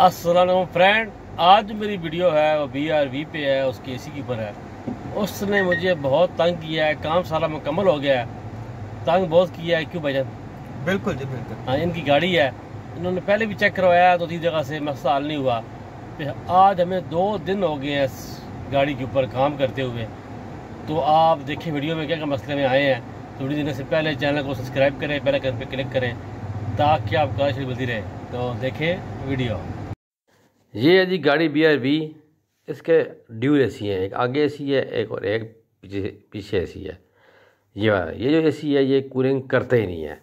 Aslam friend आज मेरी video है वो बी आर वी पे है उसके एसी की पर है उसने मुझे बहुत तंग किया है काम सारा मुकम्मल हो गया है तंग बहुत किया है क्यों भाई बिल्कुल जी बिल्कुल हाँ इनकी गाड़ी है इन्होंने पहले भी चेक करवाया दो तो तीन जगह से मसला हल नहीं हुआ आज हमें दो दिन हो गए हैं गाड़ी के ऊपर काम करते हुए तो आप देखें वीडियो में क्या क्या मसले में आए हैं थोड़ी तो देर से पहले चैनल को सब्सक्राइब करें पहले कदम पर क्लिक करें ताकि आप गाड़ी जल्दी रहे तो देखें वीडियो ये है जी गाड़ी बी आर बी इसके ड्यूल ए सी है एक आगे ए सी है एक और एक पीछे पीछे ए सी है ये वाला ये जो ए सी है ये कूलिंग करते ही नहीं है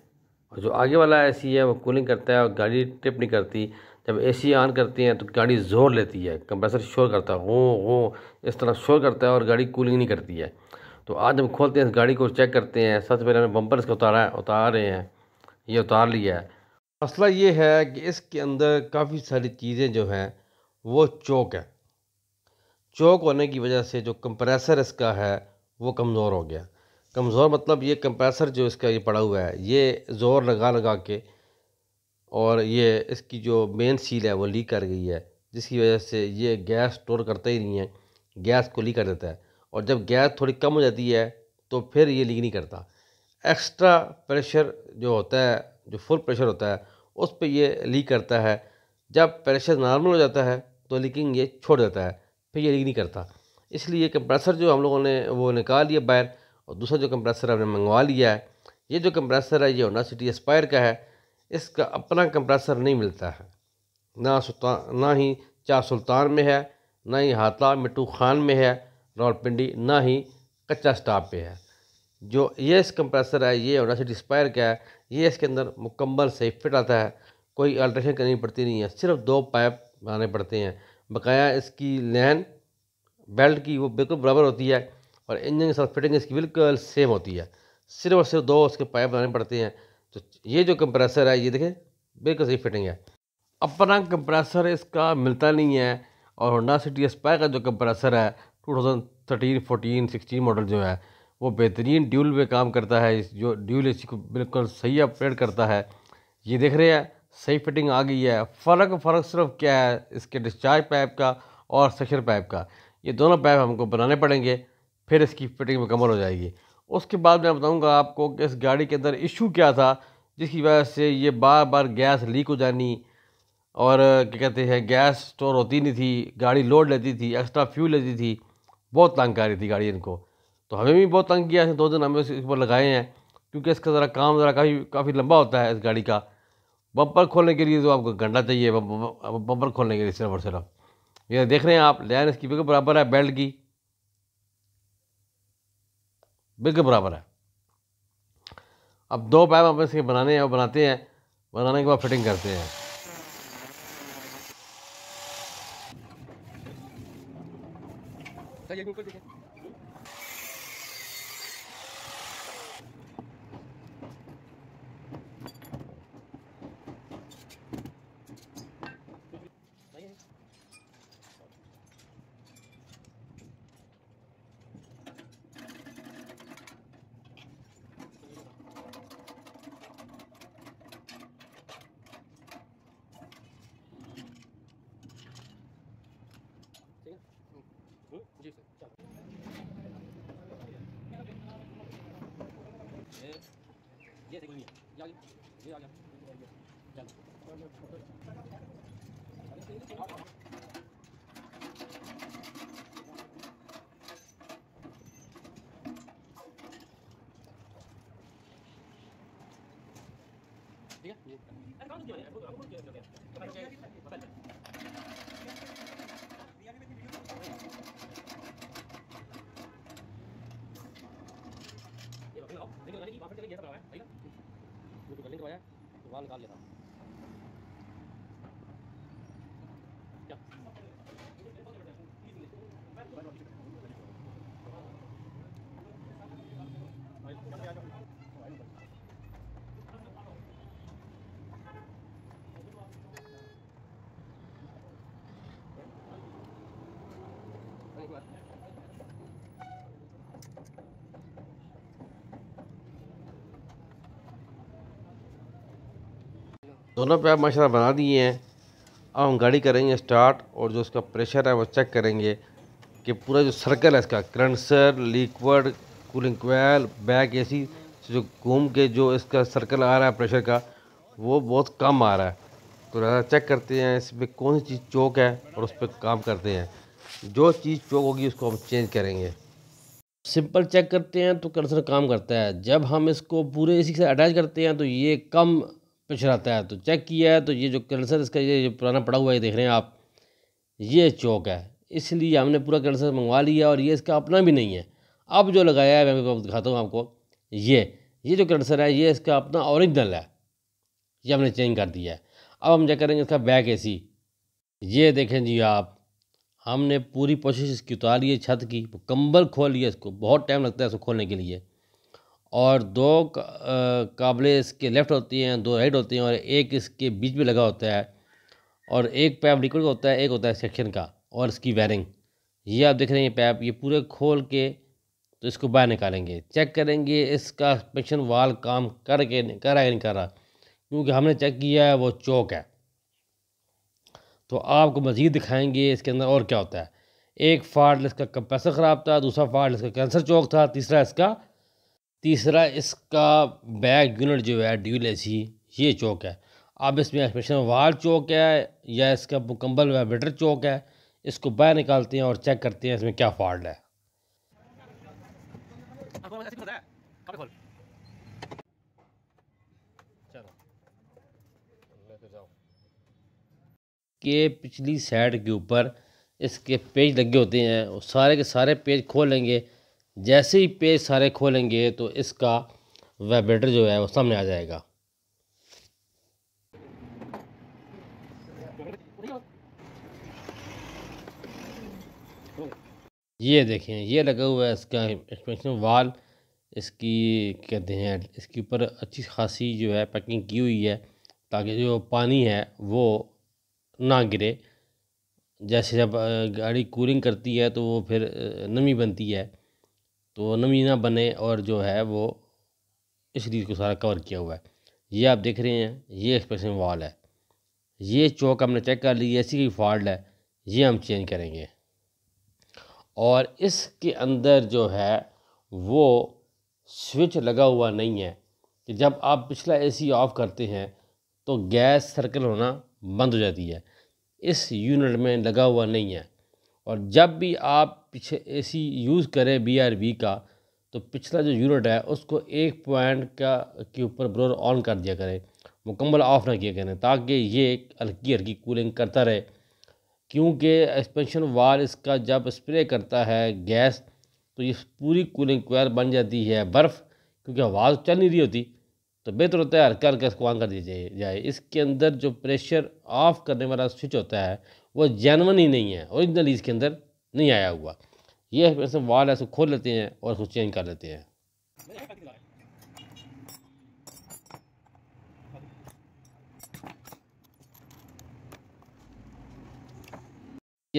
और जो आगे वाला ए सी है वो कूलिंग करता है और गाड़ी ट्रिप नहीं करती जब ए सी ऑन करती हैं तो गाड़ी ज़ोर लेती है कंप्रेसर शोर करता है वो वो इस तरह शोर करता है और गाड़ी कूलिंग नहीं करती है तो आज हम खोलते हैं इस गाड़ी को चेक करते हैं सबसे पहले हमें बम्पर इसका उतारा है उतार रहे हैं ये उतार लिया है मसला ये है कि इसके अंदर काफ़ी सारी चीज़ें जो हैं वो चौक है चौक होने की वजह से जो कंप्रेसर इसका है वो कमज़ोर हो गया कमज़ोर मतलब ये कंप्रेसर जो इसका ये पड़ा हुआ है ये ज़ोर लगा लगा के और ये इसकी जो मेन सील है वो लीक कर गई है जिसकी वजह से ये गैस स्टोर करता ही नहीं है गैस को लीक कर देता है और जब गैस थोड़ी कम हो जाती है तो फिर ये लीक नहीं करता एक्स्ट्रा प्रेशर जो होता है जो फुल प्रेशर होता है उस पर ये लीक करता है जब प्रेशर नॉर्मल हो जाता है तो लीकिंग ये छोड़ देता है फिर ये लीक नहीं करता इसलिए कंप्रेसर जो हम लोगों ने वो निकाल लिया बाहर और दूसरा जो कंप्रेसर हमने मंगवा लिया है ये जो कंप्रेसर है ये होंडा सिटी एस्पायर का है इसका अपना कंप्रेसर नहीं मिलता है ना सुल्तान ना ही चार सुल्तान में है ना ही हाथा मिट्टू खान में है रावलपिंडी ना ही कच्चा स्टाफ पे है जो ये इस कंप्रेसर है ये सिटी स्पायर का है ये इसके अंदर मुकम्मल से फिट आता है कोई अल्ट्रेशन करनी पड़ती नहीं है सिर्फ दो पाइप बनाने पड़ते हैं बकाया इसकी लैन बेल्ट की वो बिल्कुल बराबर होती है और इंजन के साथ फिटिंग इसकी बिल्कुल सेम होती है सिर्फ और सिर्फ दो उसके पाइप बनाने पड़ते हैं तो ये जो कंप्रेसर है ये देखें बिल्कुल सही फिटिंग है अपना कंप्रेसर इसका मिलता नहीं है और होंडा सिटी एस्पायर का जो कंप्रेसर है थर्टीन 14, 16 मॉडल जो है वो बेहतरीन ड्यूल में काम करता है इस जो ड्यूल इसी को बिल्कुल सही अपडेट करता है ये देख रहे हैं सही फिटिंग आ गई है फ़र्क फ़र्क सिर्फ क्या है इसके डिस्चार्ज पाइप का और सक्शन पाइप का ये दोनों पाइप हमको बनाने पड़ेंगे फिर इसकी फिटिंग मुकम्मल हो जाएगी उसके बाद मैं बताऊँगा आपको कि इस गाड़ी के अंदर इशू क्या था जिसकी वजह से ये बार बार गैस लीक हो जानी और क्या कहते हैं गैस स्टोर होती नहीं थी गाड़ी लोड लेती थी एक्स्ट्रा फ्यूल लेती थी बहुत तंग कर रही थी गाड़ी इनको तो हमें भी बहुत तंग किया है दो दिन हमें इस पर लगाए हैं क्योंकि इसका ज़रा काम ज़रा काफ़ी काफ़ी लंबा होता है इस गाड़ी का बम्पर खोलने के लिए तो आपको घंटा चाहिए बम्पर खोलने के लिए सिर्फ और सिर्फ ये देख रहे हैं आप लैन इसकी बिल्कुल बराबर है बेल्ट की बिल्कुल बराबर है अब दो पैप आप इसके बनाने हैं और बनाते हैं बनाने के बाद फिटिंग करते हैं dễ thành nghiệp giao chứ giao chứ giao Đi á, đi. Anh có cái gì vậy? Anh có cái gì vậy? क्योंकि गले दबाया तो वहाँ निकाल लेता हूँ Thank you. दोनों पे आप माशा बना दिए हैं अब हम गाड़ी करेंगे स्टार्ट और जो उसका प्रेशर है वो चेक करेंगे कि पूरा जो सर्कल है इसका क्रंसर लिक्वड कूलिंग क्वेल बैक ए से जो घूम के जो इसका सर्कल आ रहा है प्रेशर का वो बहुत कम आ रहा है तो ज़्यादा चेक करते हैं इसमें कौन सी चीज़ चौक है और उस पर काम करते हैं जो चीज़ चौक होगी उसको हम चेंज करेंगे सिंपल चेक करते हैं तो कर्सर काम करता है जब हम इसको पूरे इसी से अटैच करते हैं तो ये कम पिछड़ाता है तो चेक किया है तो ये जो कैंसर इसका ये जो पुराना पड़ा हुआ है देख रहे हैं आप ये चौक है इसलिए हमने पूरा कैंसर मंगवा लिया और ये इसका अपना भी नहीं है अब जो लगाया है मैं दिखाता हूँ आपको ये ये जो कैंसर है ये इसका अपना औरिजिनल है ये हमने चेंज कर दिया है अब हम क्या करेंगे इसका बैक ए ये देखें जी आप हमने पूरी कोशिश इसकी उतारी है छत की कंबल खोल लिया इसको बहुत टाइम लगता है इसको खोलने के लिए और दो काबले इसके लेफ़्ट होती हैं दो राइट होती हैं और एक इसके बीच में लगा होता है और एक पैप लिक्विड का होता है एक होता है सेक्शन का और इसकी वायरिंग ये आप देख रहे हैं पैप ये पूरे खोल के तो इसको बाहर निकालेंगे चेक करेंगे इसका सस्पेंशन वाल काम करके कर रहा है नहीं कर रहा क्योंकि हमने चेक किया है वो चौक है तो आपको मज़ीद दिखाएंगे इसके अंदर और क्या होता है एक फाल्ट इसका कंप्रेसर ख़राब था दूसरा फाल्ट इसका कैंसर चौक था तीसरा इसका तीसरा इसका बैक यूनिट जो है ड्यूल एसी ये चौक है अब इसमें एक्सप्रेशन वाल चौक है या इसका मुकम्मल वेटर चौक है इसको बाहर निकालते हैं और चेक करते हैं इसमें क्या फॉल्ट है के पिछली साइड के ऊपर इसके पेज लगे होते हैं और सारे के सारे पेज खोलेंगे जैसे ही पेज सारे खोलेंगे तो इसका वाइब्रेटर जो है वो सामने आ जाएगा ये देखें ये लगा हुआ है इसका एक्सपेंशन वाल इसकी कहते हैं इसके ऊपर अच्छी खासी जो है पैकिंग की हुई है ताकि जो पानी है वो ना गिरे जैसे जब गाड़ी कूलिंग करती है तो वो फिर नमी बनती है तो नमीना बने और जो है वो इस चीज़ को सारा कवर किया हुआ है ये आप देख रहे हैं ये एक्सप्रेशन वॉल है ये चौक हमने चेक कर ली ऐसी की फॉल्ट है ये हम चेंज करेंगे और इसके अंदर जो है वो स्विच लगा हुआ नहीं है कि जब आप पिछला एसी ऑफ़ करते हैं तो गैस सर्कल होना बंद हो जाती है इस यूनिट में लगा हुआ नहीं है और जब भी आप पीछे ए सी यूज़ करें बी आर वी का तो पिछला जो यूनिट है उसको एक पॉइंट का के ऊपर ब्रोर ऑन कर दिया करें मुकम्मल ऑफ ना किया करें ताकि ये हल्की हल्की कूलिंग करता रहे क्योंकि एक्सपेंशन वाल इसका जब स्प्रे करता है गैस तो ये पूरी कूलिंग कोयल बन जाती है बर्फ़ क्योंकि हवा तो चल नहीं रही होती तो बेहतर होता है हल्का हल्का इसको ऑन कर दिया जाए इसके अंदर जो प्रेशर ऑफ़ करने वाला स्विच होता है वो जैनवन ही नहीं है औरिजिनल इसके अंदर नहीं आया हुआ ये ऐसे वाल ऐसे खोल लेते हैं और उसको चेंज कर लेते हैं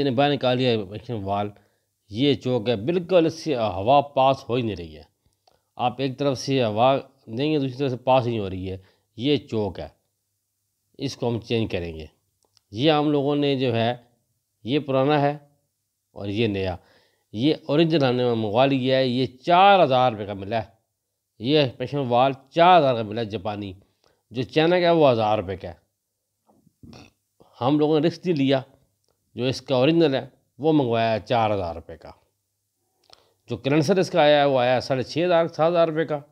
ने बाहर निकाल लिया वाल ये चौक है बिल्कुल इससे हवा पास हो ही नहीं रही है आप एक तरफ से हवा देंगे दूसरी तरफ से पास नहीं हो रही है ये चौक है इसको हम चेंज करेंगे ये हम लोगों ने जो है ये पुराना है और ये नया ये औरिजिनल हमने मंगवा लिया है ये चार हज़ार रुपये का मिला है ये स्पेशल वाल चार हज़ार का मिला है जापानी जो चाइना का है वो हज़ार रुपये का है हम लोगों ने रिस्क लिया जो इसका औरिजिनल है वो मंगवाया है चार हज़ार रुपये का जो कलेंसर इसका आया है वो आया है साढ़े छः हज़ार सात हज़ार रुपये का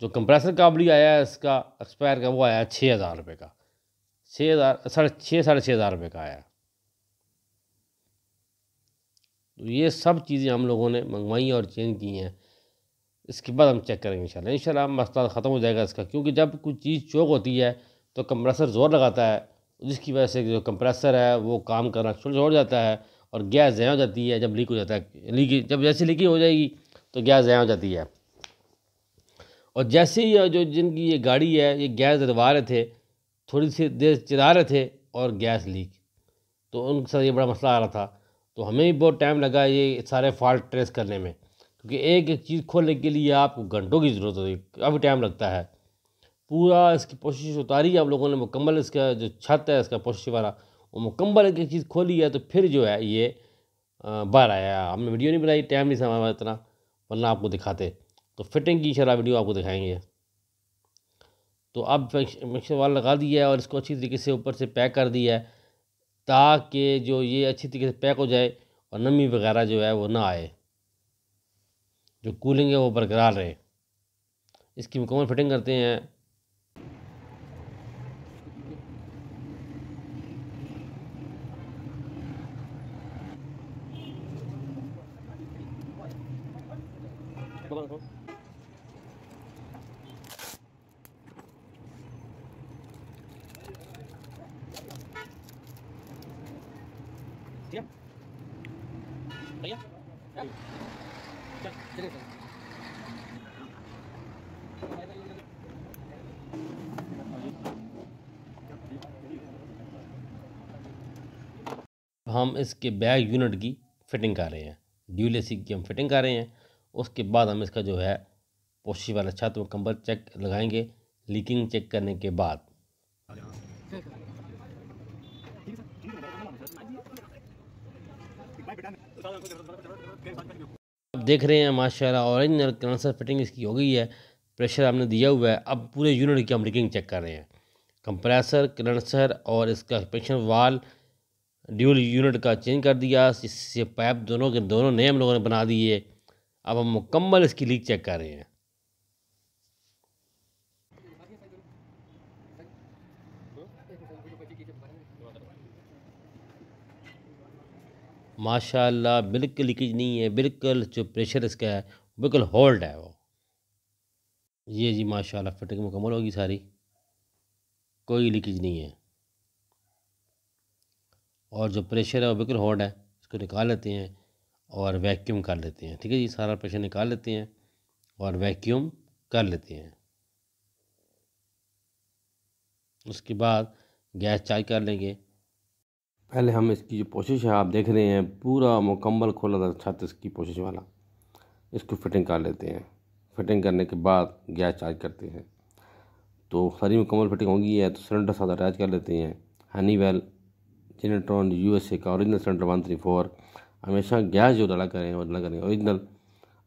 जो कंप्रेसर काबली आया है इसका एक्सपायर का वो आया है छः हज़ार रुपये का छः हज़ार साढ़े छः साढ़े छः हज़ार रुपये का आया तो ये सब चीज़ें हम लोगों ने मंगवाई और चेंज की हैं इसके बाद हम चेक करेंगे इंशाल्लाह इंशाल्लाह मसला ख़त्म हो जाएगा इसका क्योंकि जब कोई चीज़ चौक होती है तो कंप्रेसर ज़ोर लगाता है जिसकी वजह से जो कंप्रेसर है वो काम करना छोड़ छोड़ जाता है और गैस ज़ाया हो जाती है जब लीक हो जाता है लीक जब जैसे लीक हो जाएगी तो गैस ज़ाया हो जाती है और जैसे ही जो जिनकी ये गाड़ी है ये गैस जलवा रहे थे थोड़ी सी देर चिरा रहे थे और गैस लीक तो उनके साथ ये बड़ा मसला आ रहा था तो हमें भी बहुत टाइम लगा ये सारे फॉल्ट ट्रेस करने में क्योंकि एक एक चीज़ खोलने के लिए आपको घंटों की ज़रूरत होती है काफ़ी टाइम लगता है पूरा इसकी कोशिश उतारी आप लोगों ने मुकम्मल इसका जो छत है इसका कोशिश वाला वो मुकम्मल एक चीज़ खोली है तो फिर जो है ये बाहर आया हमने वीडियो नहीं बनाई टाइम नहीं समय इतना वरना आपको दिखाते तो फिटिंग की शराब वीडियो आपको दिखाएंगे तो अब मिक्सर वाल लगा दिया है और इसको अच्छी तरीके से ऊपर से पैक कर दिया है ताकि जो ये अच्छी तरीके से पैक हो जाए और नमी वगैरह जो है वो ना आए जो कूलिंग है वो बरकरार रहे इसकी मुकम्मल फिटिंग करते हैं हम इसके बैग यूनिट की फिटिंग कर रहे हैं ड्यूल एसी की हम फिटिंग कर रहे हैं उसके बाद हम इसका जो है पोशी वाला छत व कंबर चेक लगाएंगे लीकिंग चेक करने के बाद आप देख रहे हैं माशाल्लाह ऑरेंज कंसर फिटिंग इसकी हो गई है प्रेशर हमने दिया हुआ है अब पूरे यूनिट की हम लीकिंग चेक कर रहे हैं कंप्रेसर कंडेंसर और इसका पेंशन वाल ड्यूल यूनिट का चेंज कर दिया इससे पाइप दोनों के दोनों नए हम लोगों ने बना दिए अब हम मुकम्मल इसकी लीक चेक कर रहे हैं माशाल्लाह बिल्कुल लीकेज नहीं है बिल्कुल जो प्रेशर इसका है बिल्कुल होल्ड है वो ये जी माशाल्लाह फिटिंग मुकम्मल होगी सारी कोई लीकेज नहीं है और जो प्रेशर है वो बिल्कुल हॉट है इसको निकाल लेते हैं और वैक्यूम कर लेते हैं ठीक है जी सारा प्रेशर निकाल लेते हैं और वैक्यूम कर लेते हैं उसके बाद गैस चार्ज कर लेंगे पहले हम इसकी जो पोशिश है आप देख रहे हैं पूरा मुकम्मल खोला था छत इसकी पोशिश वाला इसको फिटिंग कर लेते हैं फिटिंग करने के बाद गैस चार्ज करते हैं तो सारी मुकम्मल फिटिंग होगी है तो सिलेंडर साथ अटैच कर लेते हैं हनी वेल चिनेट्रॉन यू एस ए का original centre one three four हमेशा गैस जो डाला करें वो डाला करेंगे औरिजिनल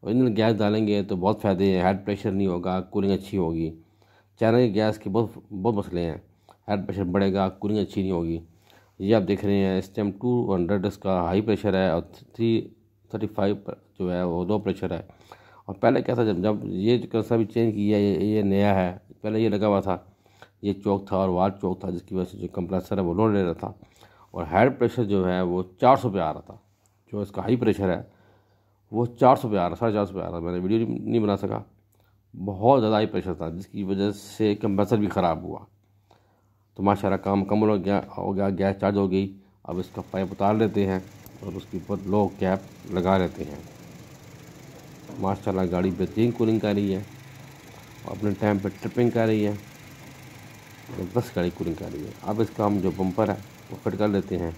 ओरिजिनल गैस डालेंगे तो बहुत फ़ायदे हैं हेड प्रेशर नहीं होगा कूलिंग अच्छी होगी चाइना के गैस के बहुत बहुत मसले हैं हेड प्रेशर बढ़ेगा कूलिंग अच्छी नहीं होगी ये आप देख रहे हैं इस टाइम टू हंड्रेड इसका हाई प्रेशर है और थ्री थर्टी फाइव जो है वो लो प्रेशर है और पहले कैसा जब जब ये कैसा भी चेंज किया ये ये नया है पहले ये लगा हुआ था ये चौक था और वार चौक था जिसकी वजह से जो कंप्रेसर है वो लोड ले रहा था और हाई प्रेशर जो है वो चार सौ पे आ रहा था जो इसका हाई प्रेशर है वो चार सौ पे आ रहा साढ़े चार सौ पे आ रहा मैंने वीडियो नहीं बना सका बहुत ज़्यादा हाई प्रेशर था जिसकी वजह से कंप्रेसर भी ख़राब हुआ तो माशा काम कमल हो गया हो गया गैस चार्ज हो गई अब इसका पाइप उतार लेते हैं और उसके ऊपर लो कैप लगा लेते हैं माशाल्लाह गाड़ी बेहतरीन कूलिंग कर रही है और अपने टाइम पर ट्रिपिंग कर रही है बस गाड़ी कूलिंग कर रही है अब इसका हम जो बम्पर है को कट कर लेते हैं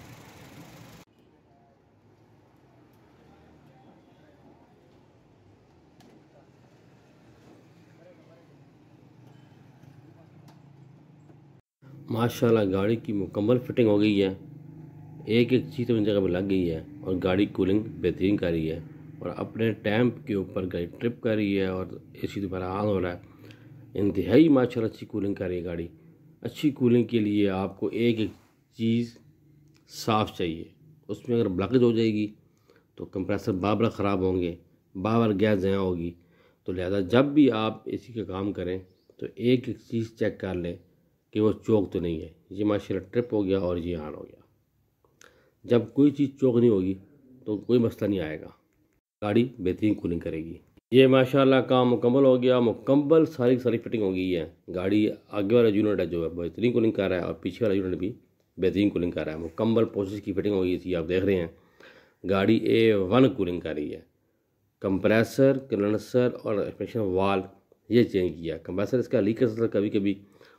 माशाल्लाह गाड़ी की मुकम्मल फिटिंग हो गई है एक एक चीज़ अपनी तो जगह पर लग गई है और गाड़ी कूलिंग बेहतरीन कर रही है और अपने टैंप के ऊपर गाड़ी ट्रिप कर रही है और ए सी दोबारा तो हाल हो रहा है इंतहाई माशाल्लाह अच्छी कूलिंग कर रही है गाड़ी अच्छी कूलिंग के लिए आपको एक एक चीज़ साफ़ चाहिए उसमें अगर ब्लॉकेज हो जाएगी तो कंप्रेसर बार बार ख़राब होंगे बार बार गैस जया होगी तो लिहाजा जब भी आप सी का काम करें तो एक एक चीज़ चेक कर लें कि वो चौक तो नहीं है ये माशा ट्रिप हो गया और ये हार हो गया जब कोई चीज़ चौक नहीं होगी तो कोई मसला नहीं आएगा गाड़ी बेहतरीन कूलिंग करेगी ये माशाल्लाह काम मुकम्मल हो गया मुकम्मल सारी सारी फिटिंग हो गई है गाड़ी आगे वाला यूनिट है जो है बेहतरीन कूलिंग कर रहा है और पीछे वाला यूनिट भी बेहतरीन कूलिंग कर रहा है मुकम्मल प्रोसेस की फिटिंग हो गई थी आप देख रहे हैं गाड़ी ए वन कूलिंग कर रही है कंप्रेसर कंडेंसर और एक्सपेंशन वाल ये चेंज किया कंप्रेसर इसका लीक कर सकता कभी कभी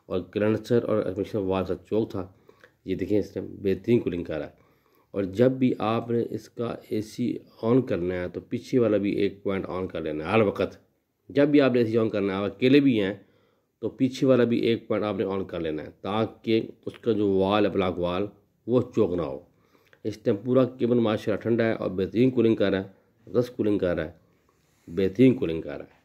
और कंडेंसर और एक्सपेंशन वाल का चौक था ये देखें इस टाइम बेहतरीन कूलिंग कर रहा है और जब भी आपने इसका एसी ऑन करना है तो पीछे वाला भी एक पॉइंट ऑन कर लेना है हर वक्त जब भी आपने सी ऑन करना है आप अकेले भी हैं तो पीछे वाला भी एक पॉइंट आपने ऑन कर लेना है ताकि उसका जो वाल है ब्लाक वाल वो चौक ना हो इस टाइम पूरा केबन माशा ठंडा है और बेहतरीन कूलिंग कर रहा है दस कूलिंग कर रहा है बेहतरीन कूलिंग कर रहा है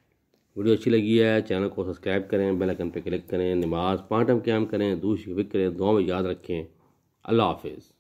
वीडियो अच्छी लगी है चैनल को सब्सक्राइब करें बेल आइकन पर क्लिक करें नमाज पाँच टाइम क्याम करें दूसरी फिक्र करें दो में याद रखें अल्लाह हाफिज़